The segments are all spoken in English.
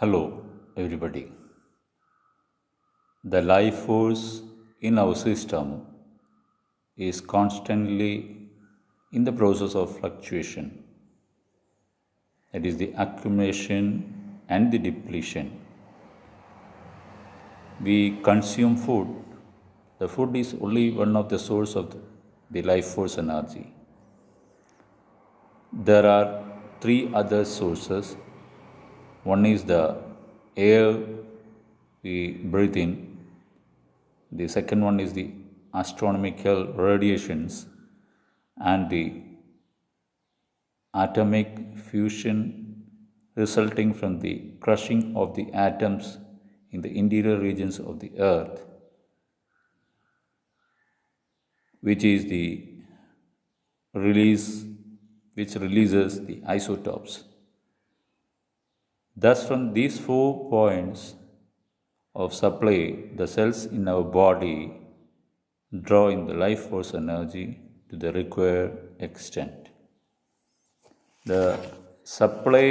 Hello, everybody. The life force in our system is constantly in the process of fluctuation, that is, the accumulation and the depletion. We consume food, the food is only one of the source of the life force energy. There are three other sources one is the air we breathe in, the second one is the astronomical radiations, and the atomic fusion resulting from the crushing of the atoms in the interior regions of the earth, which is the release which releases the isotopes. Thus, from these four points of supply, the cells in our body draw in the life force energy to the required extent. The supply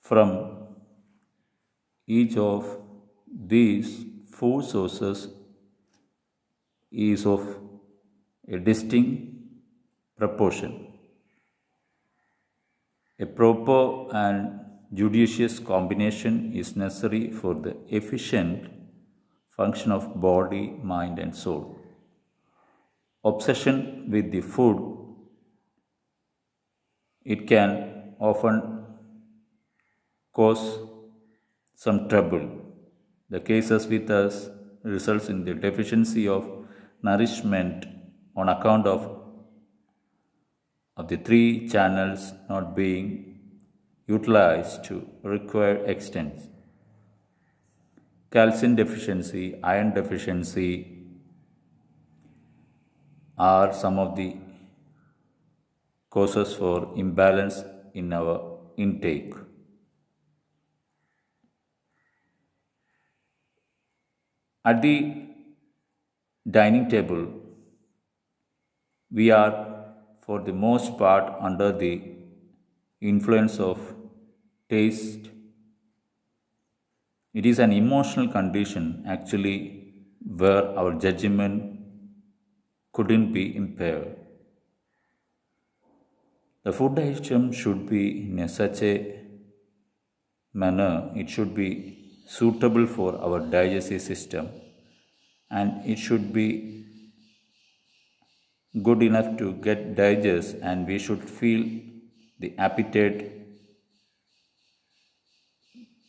from each of these four sources is of a distinct proportion. A proper and judicious combination is necessary for the efficient function of body, mind and soul. Obsession with the food, it can often cause some trouble. The cases with us results in the deficiency of nourishment on account of of the three channels not being utilized to required extent. Calcium deficiency, iron deficiency are some of the causes for imbalance in our intake. At the dining table, we are for the most part under the influence of taste. It is an emotional condition actually where our judgment couldn't be impaired. The food digestion should be in a such a manner, it should be suitable for our digestive system and it should be good enough to get digest and we should feel the appetite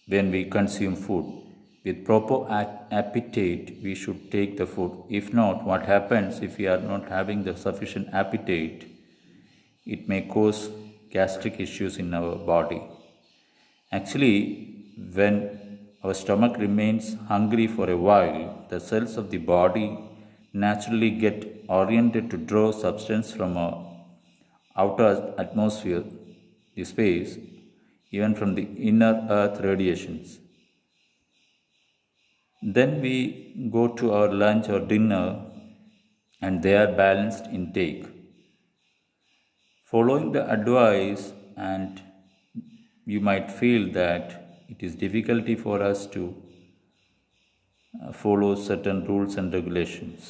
when we consume food. With proper appetite, we should take the food. If not, what happens if we are not having the sufficient appetite? It may cause gastric issues in our body. Actually, when our stomach remains hungry for a while, the cells of the body naturally get oriented to draw substance from our outer atmosphere, the space, even from the inner earth radiations. Then we go to our lunch or dinner and they are balanced intake. Following the advice and you might feel that it is difficulty for us to uh, follow certain rules and regulations.